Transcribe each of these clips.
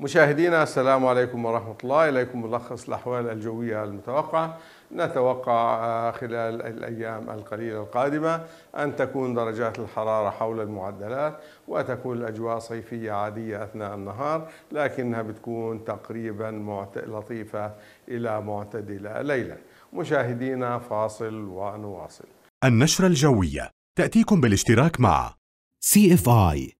مشاهدينا السلام عليكم ورحمة الله إليكم ملخص الأحوال الجوية المتوقعة نتوقع آه، خلال الأيام القليلة القادمة أن تكون درجات الحرارة حول المعدلات وتكون الأجواء صيفية عادية أثناء النهار لكنها بتكون تقريبا لطيفة إلى معتدلة ليلا مشاهدينا فاصل ونواصل النشرة الجوية تأتيكم بالاشتراك مع CFI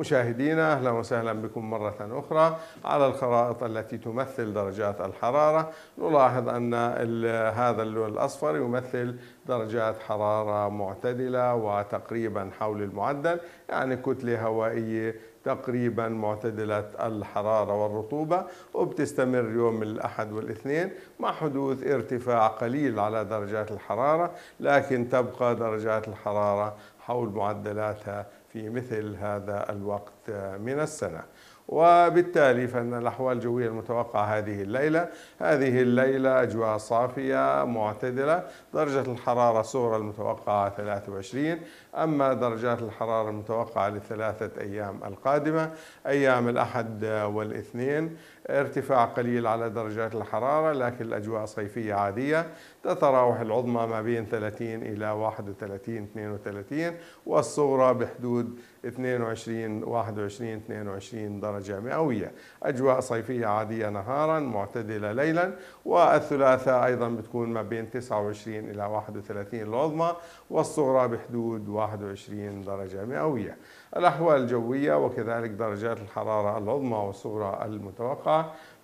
مشاهدينا أهلا وسهلا بكم مرة أخرى على الخرائط التي تمثل درجات الحرارة نلاحظ أن هذا اللون الأصفر يمثل درجات حرارة معتدلة وتقريبا حول المعدل يعني كتلة هوائية تقريبا معتدلة الحرارة والرطوبة وبتستمر يوم الأحد والاثنين مع حدوث ارتفاع قليل على درجات الحرارة لكن تبقى درجات الحرارة حول معدلاتها في مثل هذا الوقت من السنة وبالتالي فإن الأحوال الجوية المتوقعة هذه الليلة هذه الليلة أجواء صافية معتدلة درجة الحرارة صغرى المتوقعة 23 أما درجات الحرارة المتوقعة لثلاثة أيام القادمة أيام الأحد والاثنين ارتفاع قليل على درجات الحرارة لكن الأجواء صيفية عادية تتراوح العظمى ما بين 30 إلى 31 32 والصغرى بحدود 22 21 22 درجة مئويه، أجواء صيفية عادية نهارا معتدلة ليلا والثلاثاء أيضا بتكون ما بين 29 إلى 31 العظمى والصغرى بحدود 21 درجة مئوية الأحوال الجوية وكذلك درجات الحرارة العظمى والصغرى المتوقعة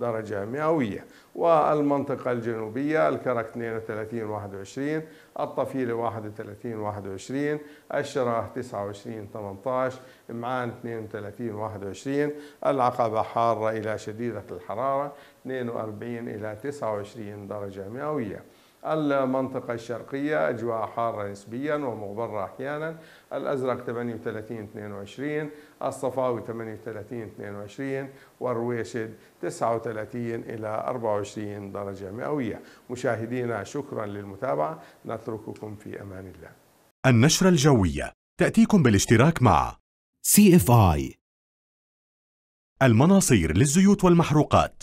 درجة مئوية والمنطقة الجنوبية الكرك 32 21 الطفيلة 31 21 الشره 29 18 معان 32 21 العقبة حارة إلى شديدة الحرارة 42 إلى 29 درجة مئوية المنطقة الشرقية أجواء حارة نسبيا ومغبرة أحيانا الأزرق 38 22 الصفاوي 38 22 والرويشد 39 إلى 24 درجة مئوية مشاهدينا شكرا للمتابعة نترككم في أمان الله النشرة الجوية تأتيكم بالاشتراك مع CFI المناصير للزيوت والمحروقات